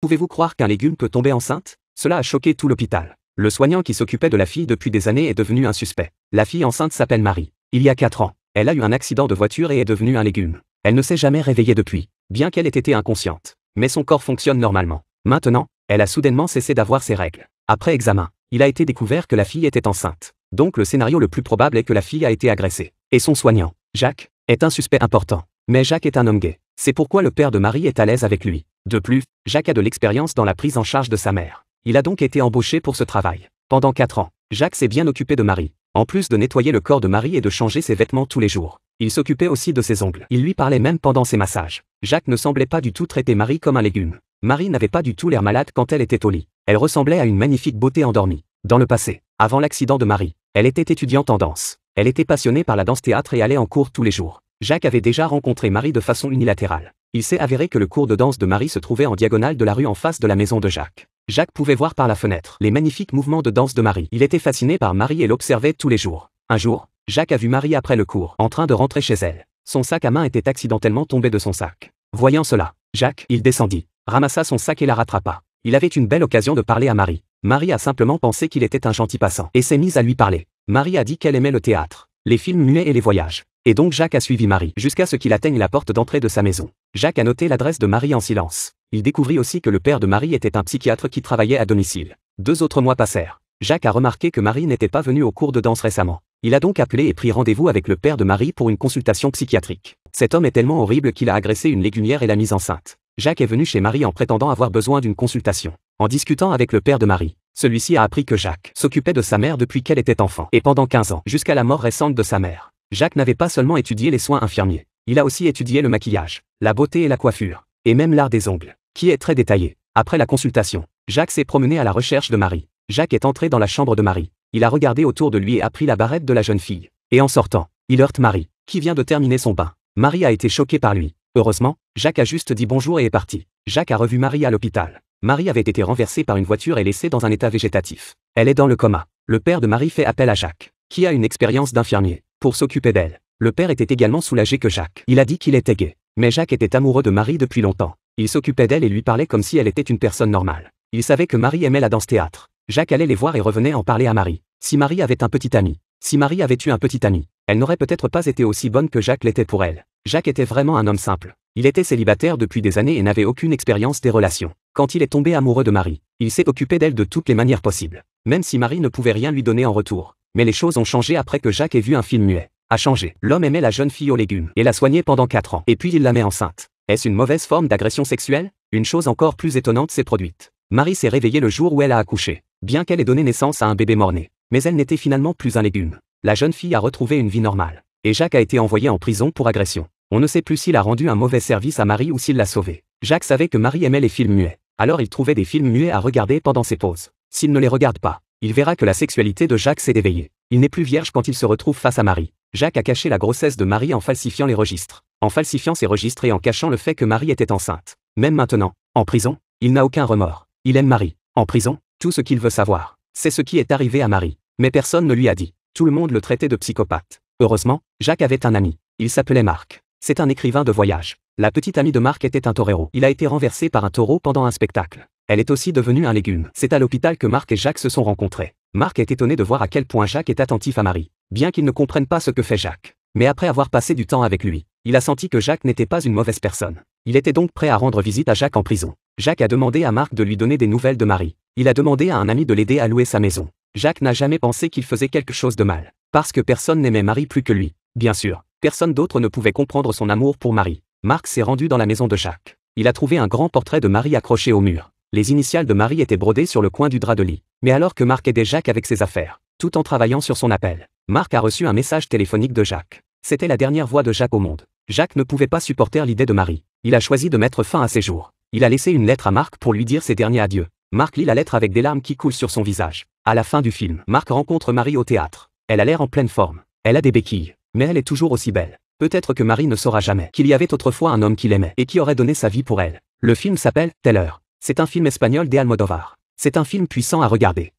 Pouvez-vous croire qu'un légume peut tomber enceinte Cela a choqué tout l'hôpital. Le soignant qui s'occupait de la fille depuis des années est devenu un suspect. La fille enceinte s'appelle Marie. Il y a 4 ans, elle a eu un accident de voiture et est devenue un légume. Elle ne s'est jamais réveillée depuis, bien qu'elle ait été inconsciente. Mais son corps fonctionne normalement. Maintenant, elle a soudainement cessé d'avoir ses règles. Après examen, il a été découvert que la fille était enceinte. Donc le scénario le plus probable est que la fille a été agressée. Et son soignant, Jacques, est un suspect important. Mais Jacques est un homme gay. C'est pourquoi le père de Marie est à l'aise avec lui. De plus, Jacques a de l'expérience dans la prise en charge de sa mère. Il a donc été embauché pour ce travail. Pendant quatre ans, Jacques s'est bien occupé de Marie, en plus de nettoyer le corps de Marie et de changer ses vêtements tous les jours. Il s'occupait aussi de ses ongles. Il lui parlait même pendant ses massages. Jacques ne semblait pas du tout traiter Marie comme un légume. Marie n'avait pas du tout l'air malade quand elle était au lit. Elle ressemblait à une magnifique beauté endormie. Dans le passé, avant l'accident de Marie, elle était étudiante en danse. Elle était passionnée par la danse-théâtre et allait en cours tous les jours. Jacques avait déjà rencontré Marie de façon unilatérale. Il s'est avéré que le cours de danse de Marie se trouvait en diagonale de la rue en face de la maison de Jacques. Jacques pouvait voir par la fenêtre les magnifiques mouvements de danse de Marie. Il était fasciné par Marie et l'observait tous les jours. Un jour, Jacques a vu Marie après le cours, en train de rentrer chez elle. Son sac à main était accidentellement tombé de son sac. Voyant cela, Jacques, il descendit, ramassa son sac et la rattrapa. Il avait une belle occasion de parler à Marie. Marie a simplement pensé qu'il était un gentil passant et s'est mise à lui parler. Marie a dit qu'elle aimait le théâtre, les films muets et les voyages. Et donc Jacques a suivi Marie jusqu'à ce qu'il atteigne la porte d'entrée de sa maison. Jacques a noté l'adresse de Marie en silence. Il découvrit aussi que le père de Marie était un psychiatre qui travaillait à domicile. Deux autres mois passèrent. Jacques a remarqué que Marie n'était pas venue au cours de danse récemment. Il a donc appelé et pris rendez-vous avec le père de Marie pour une consultation psychiatrique. Cet homme est tellement horrible qu'il a agressé une légumière et l'a mise enceinte. Jacques est venu chez Marie en prétendant avoir besoin d'une consultation. En discutant avec le père de Marie, celui-ci a appris que Jacques s'occupait de sa mère depuis qu'elle était enfant et pendant 15 ans, jusqu'à la mort récente de sa mère. Jacques n'avait pas seulement étudié les soins infirmiers, il a aussi étudié le maquillage, la beauté et la coiffure, et même l'art des ongles, qui est très détaillé. Après la consultation, Jacques s'est promené à la recherche de Marie. Jacques est entré dans la chambre de Marie. Il a regardé autour de lui et a pris la barrette de la jeune fille. Et en sortant, il heurte Marie, qui vient de terminer son bain. Marie a été choquée par lui. Heureusement, Jacques a juste dit bonjour et est parti. Jacques a revu Marie à l'hôpital. Marie avait été renversée par une voiture et laissée dans un état végétatif. Elle est dans le coma. Le père de Marie fait appel à Jacques, qui a une expérience d'infirmier pour s'occuper d'elle. Le père était également soulagé que Jacques. Il a dit qu'il était gay. Mais Jacques était amoureux de Marie depuis longtemps. Il s'occupait d'elle et lui parlait comme si elle était une personne normale. Il savait que Marie aimait la danse-théâtre. Jacques allait les voir et revenait en parler à Marie. Si Marie avait un petit ami, si Marie avait eu un petit ami, elle n'aurait peut-être pas été aussi bonne que Jacques l'était pour elle. Jacques était vraiment un homme simple. Il était célibataire depuis des années et n'avait aucune expérience des relations. Quand il est tombé amoureux de Marie, il s'est occupé d'elle de toutes les manières possibles. Même si Marie ne pouvait rien lui donner en retour, mais les choses ont changé après que Jacques ait vu un film muet. A changé. L'homme aimait la jeune fille aux légumes et l'a soignée pendant 4 ans. Et puis il la met enceinte. Est-ce une mauvaise forme d'agression sexuelle Une chose encore plus étonnante s'est produite. Marie s'est réveillée le jour où elle a accouché, bien qu'elle ait donné naissance à un bébé mort-né. Mais elle n'était finalement plus un légume. La jeune fille a retrouvé une vie normale. Et Jacques a été envoyé en prison pour agression. On ne sait plus s'il a rendu un mauvais service à Marie ou s'il l'a sauvée. Jacques savait que Marie aimait les films muets. Alors il trouvait des films muets à regarder pendant ses pauses. S'il ne les regarde pas, il verra que la sexualité de Jacques s'est éveillée. Il n'est plus vierge quand il se retrouve face à Marie. Jacques a caché la grossesse de Marie en falsifiant les registres, en falsifiant ses registres et en cachant le fait que Marie était enceinte. Même maintenant, en prison, il n'a aucun remords. Il aime Marie. En prison, tout ce qu'il veut savoir, c'est ce qui est arrivé à Marie. Mais personne ne lui a dit. Tout le monde le traitait de psychopathe. Heureusement, Jacques avait un ami. Il s'appelait Marc. C'est un écrivain de voyage. La petite amie de Marc était un torero. Il a été renversé par un taureau pendant un spectacle. Elle est aussi devenue un légume. C'est à l'hôpital que Marc et Jacques se sont rencontrés. Marc est étonné de voir à quel point Jacques est attentif à Marie, bien qu'il ne comprenne pas ce que fait Jacques. Mais après avoir passé du temps avec lui, il a senti que Jacques n'était pas une mauvaise personne. Il était donc prêt à rendre visite à Jacques en prison. Jacques a demandé à Marc de lui donner des nouvelles de Marie. Il a demandé à un ami de l'aider à louer sa maison. Jacques n'a jamais pensé qu'il faisait quelque chose de mal, parce que personne n'aimait Marie plus que lui. Bien sûr, personne d'autre ne pouvait comprendre son amour pour Marie. Marc s'est rendu dans la maison de Jacques. Il a trouvé un grand portrait de Marie accroché au mur. Les initiales de Marie étaient brodées sur le coin du drap de lit. Mais alors que Marc aidait Jacques avec ses affaires, tout en travaillant sur son appel, Marc a reçu un message téléphonique de Jacques. C'était la dernière voix de Jacques au monde. Jacques ne pouvait pas supporter l'idée de Marie. Il a choisi de mettre fin à ses jours. Il a laissé une lettre à Marc pour lui dire ses derniers adieux. Marc lit la lettre avec des larmes qui coulent sur son visage. À la fin du film, Marc rencontre Marie au théâtre. Elle a l'air en pleine forme. Elle a des béquilles. Mais elle est toujours aussi belle. Peut-être que Marie ne saura jamais qu'il y avait autrefois un homme qui l'aimait et qui aurait donné sa vie pour elle. Le film s'appelle Telle heure. C'est un film espagnol d'Almodovar. C'est un film puissant à regarder.